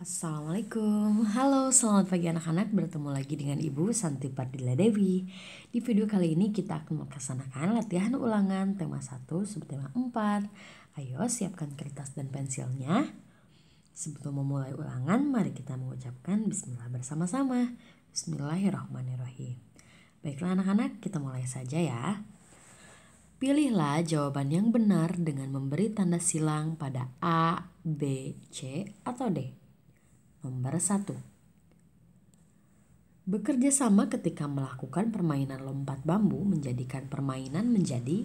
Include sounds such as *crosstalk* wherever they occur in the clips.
Assalamualaikum, halo selamat pagi anak-anak Bertemu lagi dengan Ibu Santi Pardila Dewi Di video kali ini kita akan melaksanakan latihan ulangan tema 1 subtema 4 Ayo siapkan kertas dan pensilnya Sebelum memulai ulangan, mari kita mengucapkan bismillah bersama-sama Bismillahirrahmanirrahim Baiklah anak-anak, kita mulai saja ya Pilihlah jawaban yang benar dengan memberi tanda silang pada A, B, C, atau D Nomor 1. Bekerja sama ketika melakukan permainan lompat bambu menjadikan permainan menjadi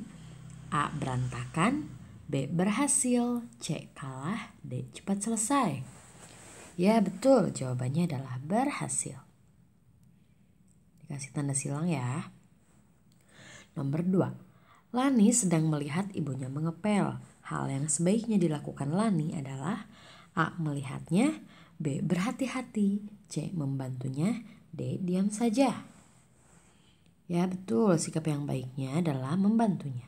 A. Berantakan, B. Berhasil, C. Kalah, D. Cepat selesai. Ya betul, jawabannya adalah berhasil. Dikasih tanda silang ya. Nomor 2. Lani sedang melihat ibunya mengepel. Hal yang sebaiknya dilakukan Lani adalah A. Melihatnya, B. Berhati-hati. C. Membantunya. D. Diam saja. Ya betul, sikap yang baiknya adalah membantunya.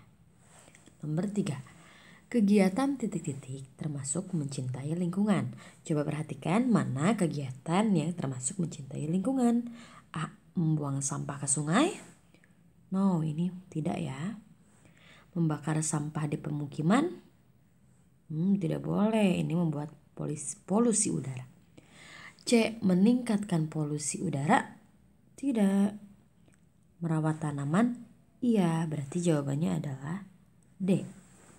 Nomor tiga, kegiatan titik-titik termasuk mencintai lingkungan. Coba perhatikan mana kegiatan yang termasuk mencintai lingkungan. A. Membuang sampah ke sungai. No, ini tidak ya. Membakar sampah di pemukiman. Hmm, tidak boleh, ini membuat polusi udara. C. Meningkatkan polusi udara? Tidak. Merawat tanaman? Iya, berarti jawabannya adalah D.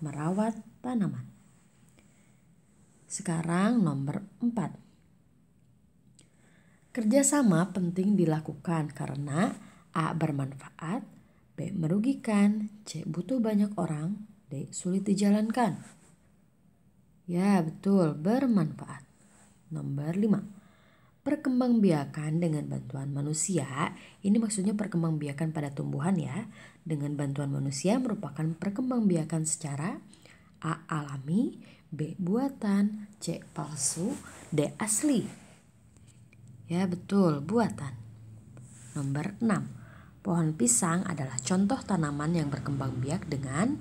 Merawat tanaman. Sekarang nomor 4. Kerjasama penting dilakukan karena A. bermanfaat, B. merugikan, C. butuh banyak orang, D. sulit dijalankan. Ya, betul, bermanfaat. Nomor 5 perkembangbiakan dengan bantuan manusia. Ini maksudnya perkembangbiakan pada tumbuhan ya. Dengan bantuan manusia merupakan perkembangbiakan secara A alami, B buatan, C palsu, D asli. Ya betul, buatan. Nomor 6. Pohon pisang adalah contoh tanaman yang berkembang biak dengan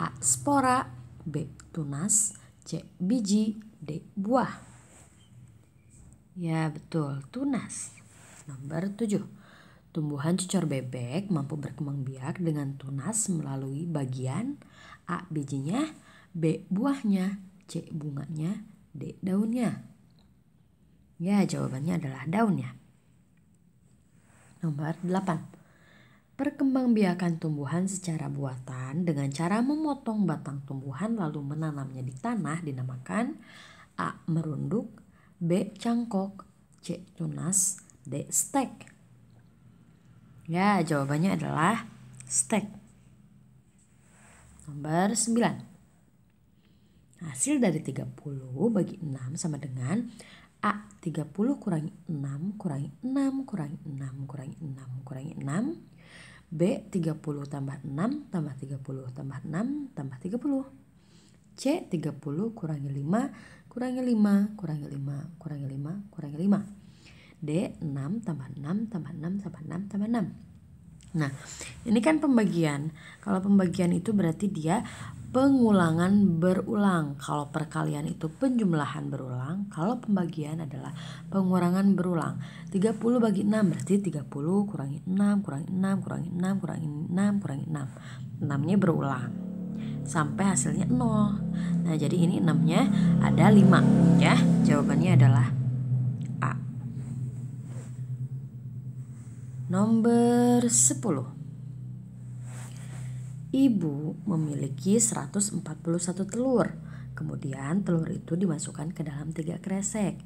A spora, B tunas, C biji, D buah. Ya betul, tunas. Nomor 7. Tumbuhan cucur bebek mampu berkembang biak dengan tunas melalui bagian A bijinya, B buahnya, C bunganya, D daunnya. Ya, jawabannya adalah daunnya Nomor 8. Perkembangbiakan tumbuhan secara buatan dengan cara memotong batang tumbuhan lalu menanamnya di tanah dinamakan A. Merunduk B. Cangkok C. Tunas D. Stek Ya, jawabannya adalah stek. Nomor 9. Hasil dari 30 bagi 6 sama dengan A. 30 kurangi 6 kurangi 6 kurangi 6 kurangi 6 kurangi 6 B 30 tambah 6 tambah 30 tambah 6 tambah 30 C 30 kurangi 5 kurangi 5, kurangi 5, kurangi 5, kurangi 5. D 6 tambah 6 tambah 6 tambah 6 tambah 6. Nah, ini kan pembagian. Kalau pembagian itu berarti dia pengulangan berulang. Kalau perkalian itu penjumlahan berulang, kalau pembagian adalah pengurangan berulang. 30 bagi 6 berarti 30 kurangi 6, kurangi 6, kurangi 6, kurangi 6, kurangi 6. 6-nya berulang sampai hasilnya 0. Nah, jadi ini 6-nya ada 5 ya. Jawabannya adalah A. Nomor 10. Ibu memiliki 141 telur. Kemudian telur itu dimasukkan ke dalam tiga kresek.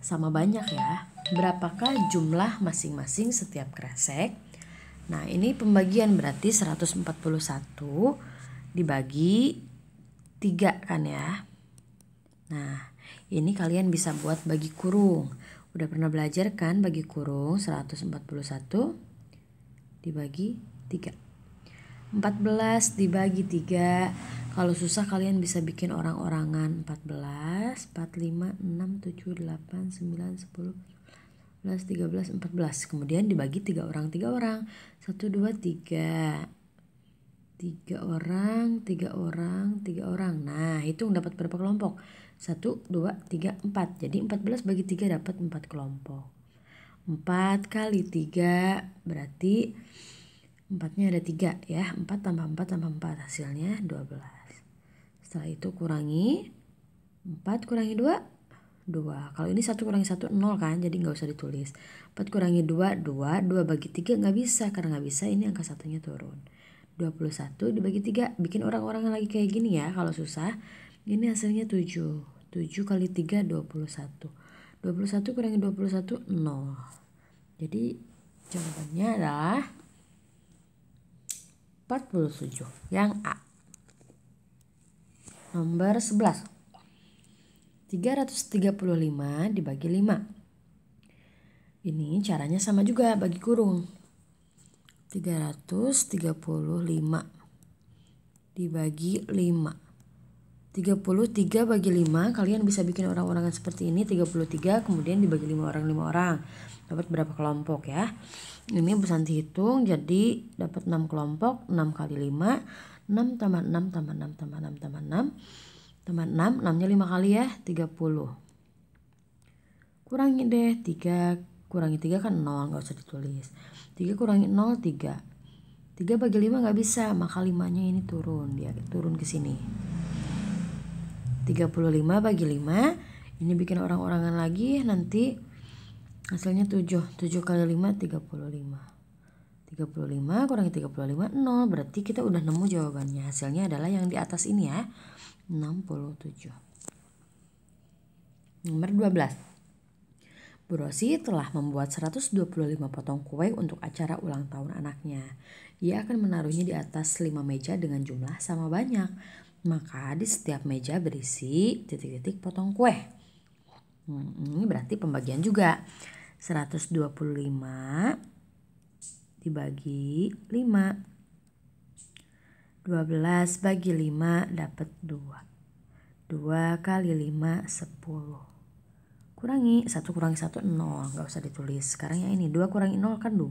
Sama banyak ya. Berapakah jumlah masing-masing setiap kresek? Nah, ini pembagian berarti 141 dibagi tiga kan ya. Nah, ini kalian bisa buat bagi kurung. Udah pernah belajar kan bagi kurung 141 dibagi 3. 14 dibagi 3. Kalau susah kalian bisa bikin orang-orangan 14, 45, 6, 7, 8, 9, 10, 11, 13, 14. Kemudian dibagi 3 orang, 3 orang. 1, 2, 3 tiga orang, tiga orang, tiga orang. Nah, hitung dapat berapa kelompok? Satu, dua, tiga, empat. Jadi empat belas bagi tiga dapat empat kelompok. Empat kali tiga berarti empatnya ada tiga ya. Empat tambah empat tambah empat hasilnya dua belas. Setelah itu kurangi empat kurangi dua dua. Kalau ini satu kurangi satu nol kan, jadi nggak usah ditulis. Empat kurangi dua dua, dua bagi tiga nggak bisa karena nggak bisa ini angka satunya turun. 21 dibagi 3 bikin orang-orang yang lagi kayak gini ya kalau susah ini hasilnya 7 7 kali 3 21 21 kurangi 21 0 jadi jawabannya adalah 47 yang A nomor 11 335 dibagi 5 ini caranya sama juga bagi kurung 335 dibagi 5. 33 bagi 5 kalian bisa bikin orang-orangan seperti ini 33 kemudian dibagi 5 orang 5 orang dapat berapa kelompok ya ini pesan dihitung jadi dapat 6 kelompok 6 kali 5 6 tambah 6 tambah 6 tambah 6 tambah 6 tambah 6 6 nya 5 kali ya 30 kurangi deh 3 kurangi 3 kan 0 nggak usah ditulis 3 kurangi 0 3 3 bagi 5 nggak bisa maka 5 nya ini turun dia turun ke sini 35 bagi 5 ini bikin orang-orangan lagi nanti hasilnya 7 7 kali 5 35 35 kurangi 35 0 berarti kita udah nemu jawabannya hasilnya adalah yang di atas ini ya 67 nomor 12 Bu Rosi telah membuat 125 potong kue untuk acara ulang tahun anaknya. Ia akan menaruhnya di atas 5 meja dengan jumlah sama banyak. Maka di setiap meja berisi titik-titik potong kue. Hmm, ini berarti pembagian juga. 125 dibagi 5. 12 bagi 5 dapat 2. 2 kali 5 10 kurangi 1 kurangi 1 0 nggak usah ditulis sekarang yang ini 2 kurangi 0 kan 2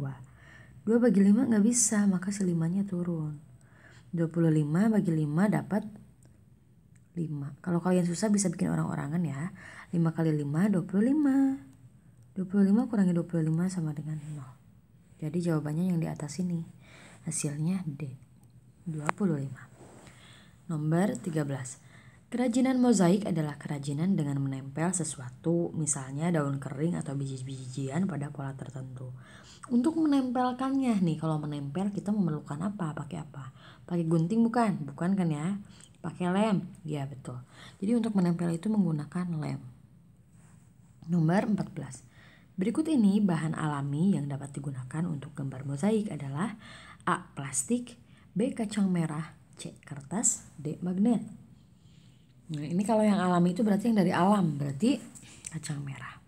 2 bagi 5 nggak bisa maka si 5 nya turun 25 bagi 5 dapat 5 kalau kalian susah bisa bikin orang-orangan ya 5 kali 5 25 25 kurangi 25 sama dengan 0 jadi jawabannya yang di atas ini hasilnya D 25 nomor 13 Kerajinan mozaik adalah kerajinan dengan menempel sesuatu, misalnya daun kering atau biji-bijian pada pola tertentu. Untuk menempelkannya nih, kalau menempel kita memerlukan apa? Pakai apa? Pakai gunting bukan? Bukan kan ya? Pakai lem? Ya betul. Jadi untuk menempel itu menggunakan lem. Nomor 14. Berikut ini bahan alami yang dapat digunakan untuk gambar mozaik adalah A. Plastik B. Kacang merah C. Kertas D. Magnet Nah, ini kalau yang alami itu berarti yang dari alam, berarti kacang merah.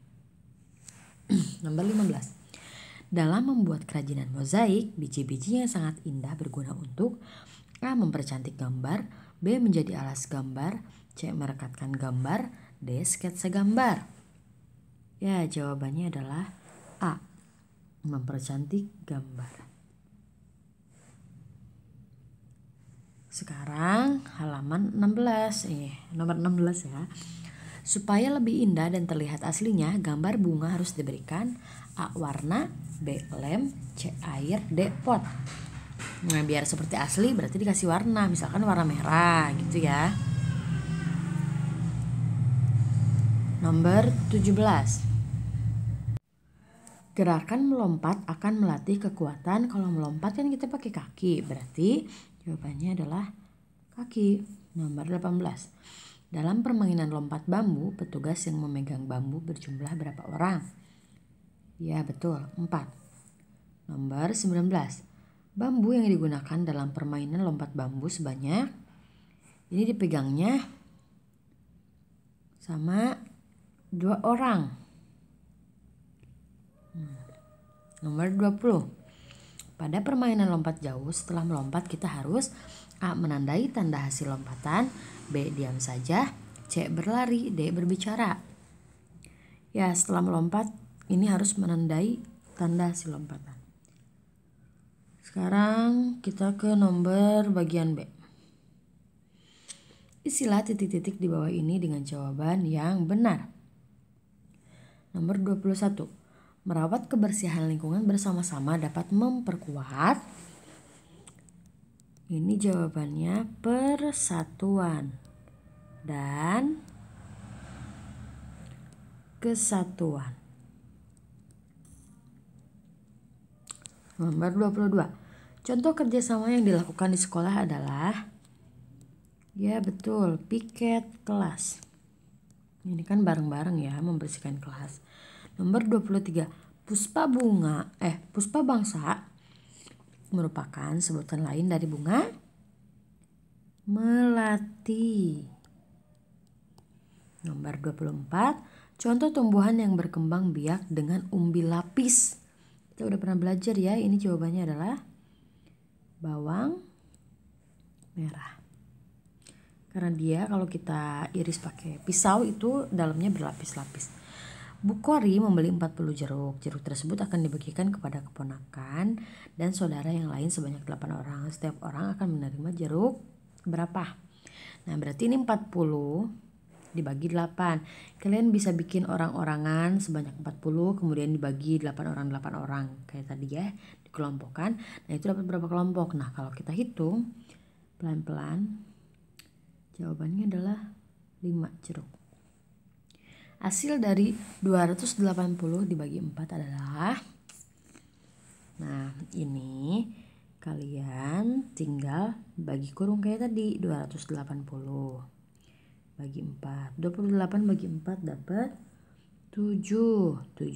*clears throat* Nomor 15. Dalam membuat kerajinan mozaik, biji-biji yang sangat indah berguna untuk A. mempercantik gambar, B. menjadi alas gambar, C. merekatkan gambar, D. sketsa gambar. Ya, jawabannya adalah A. Mempercantik gambar. Sekarang halaman 16, eh, nomor 16 ya. Supaya lebih indah dan terlihat aslinya, gambar bunga harus diberikan A warna, B lem, C air, D pot. Nah, biar seperti asli berarti dikasih warna, misalkan warna merah gitu ya. Nomor 17. Gerakan melompat akan melatih kekuatan. Kalau melompat kan kita pakai kaki, berarti Jawabannya adalah kaki nomor 18. Dalam permainan lompat bambu, petugas yang memegang bambu berjumlah berapa orang? Ya betul, 4. Nomor 19. Bambu yang digunakan dalam permainan lompat bambu sebanyak ini dipegangnya sama dua orang. Hmm. Nomor 20. Pada permainan lompat jauh, setelah melompat kita harus A. Menandai tanda hasil lompatan B. Diam saja C. Berlari D. Berbicara Ya, setelah melompat ini harus menandai tanda hasil lompatan Sekarang kita ke nomor bagian B Isilah titik-titik di bawah ini dengan jawaban yang benar Nomor 21 merawat kebersihan lingkungan bersama-sama dapat memperkuat ini jawabannya persatuan dan kesatuan. Nomor 22. Contoh kerjasama yang dilakukan di sekolah adalah Ya betul, piket kelas. Ini kan bareng-bareng ya membersihkan kelas. Nomor 23. Puspa bunga, eh puspa bangsa merupakan sebutan lain dari bunga melati. Nomor 24. Contoh tumbuhan yang berkembang biak dengan umbi lapis. Kita udah pernah belajar ya, ini jawabannya adalah bawang merah. Karena dia kalau kita iris pakai pisau itu dalamnya berlapis-lapis. Bukori membeli 40 jeruk. Jeruk tersebut akan dibagikan kepada keponakan dan saudara yang lain sebanyak 8 orang. Setiap orang akan menerima jeruk berapa? Nah, berarti ini 40 dibagi 8. Kalian bisa bikin orang-orangan sebanyak 40 kemudian dibagi 8 orang 8 orang kayak tadi ya, dikelompokkan. Nah, itu dapat berapa kelompok? Nah, kalau kita hitung pelan-pelan jawabannya adalah 5 jeruk. Hasil dari 280 dibagi 4 adalah Nah, ini kalian tinggal bagi kurung kayak tadi 280 bagi 4. 28 bagi 4 dapat 7. 7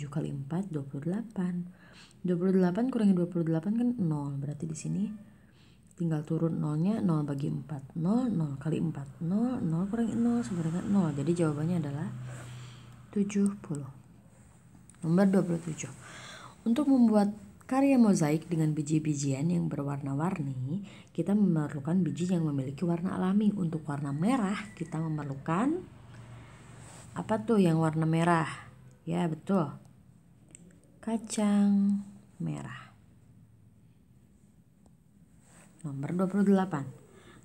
kali 4 28. 28 kurangi 28 kan 0. Berarti di sini tinggal turun nolnya 0 bagi 4 0 0 kali 4 0 0 kurangi 0 sama dengan 0 jadi jawabannya adalah 70. Nomor 27. Untuk membuat karya mozaik dengan biji-bijian yang berwarna-warni, kita memerlukan biji yang memiliki warna alami. Untuk warna merah, kita memerlukan apa tuh yang warna merah? Ya, betul. Kacang merah. Nomor 28.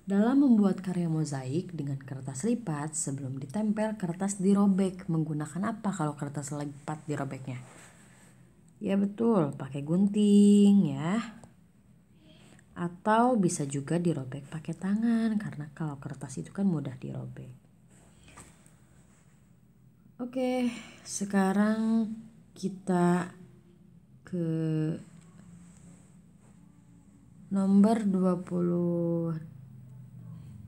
Dalam membuat karya mozaik dengan kertas lipat sebelum ditempel kertas dirobek menggunakan apa kalau kertas lipat dirobeknya? Ya betul, pakai gunting ya. Atau bisa juga dirobek pakai tangan karena kalau kertas itu kan mudah dirobek. Oke, sekarang kita ke nomor 20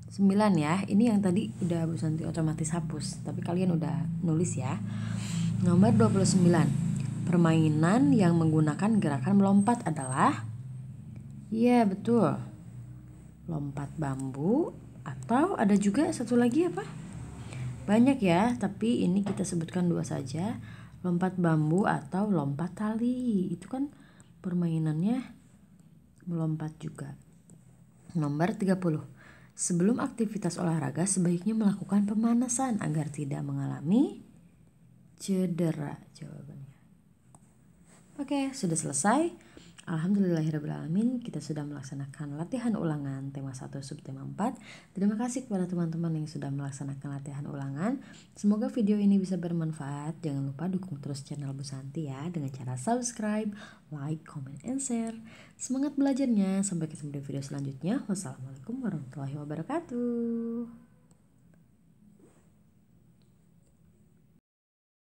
9 ya ini yang tadi udah Bu Santi otomatis hapus tapi kalian udah nulis ya nomor 29 permainan yang menggunakan gerakan melompat adalah iya betul lompat bambu atau ada juga satu lagi apa banyak ya tapi ini kita sebutkan dua saja lompat bambu atau lompat tali itu kan permainannya melompat juga nomor 30 Sebelum aktivitas olahraga sebaiknya melakukan pemanasan agar tidak mengalami cedera jawabannya. Oke, sudah selesai. Alhamdulillahirrahmanirrahim, ya kita sudah melaksanakan latihan ulangan tema 1 subtema 4. Terima kasih kepada teman-teman yang sudah melaksanakan latihan ulangan. Semoga video ini bisa bermanfaat. Jangan lupa dukung terus channel Bu Santi ya dengan cara subscribe, like, comment, and share. Semangat belajarnya. Sampai ketemu di video selanjutnya. Wassalamualaikum warahmatullahi wabarakatuh.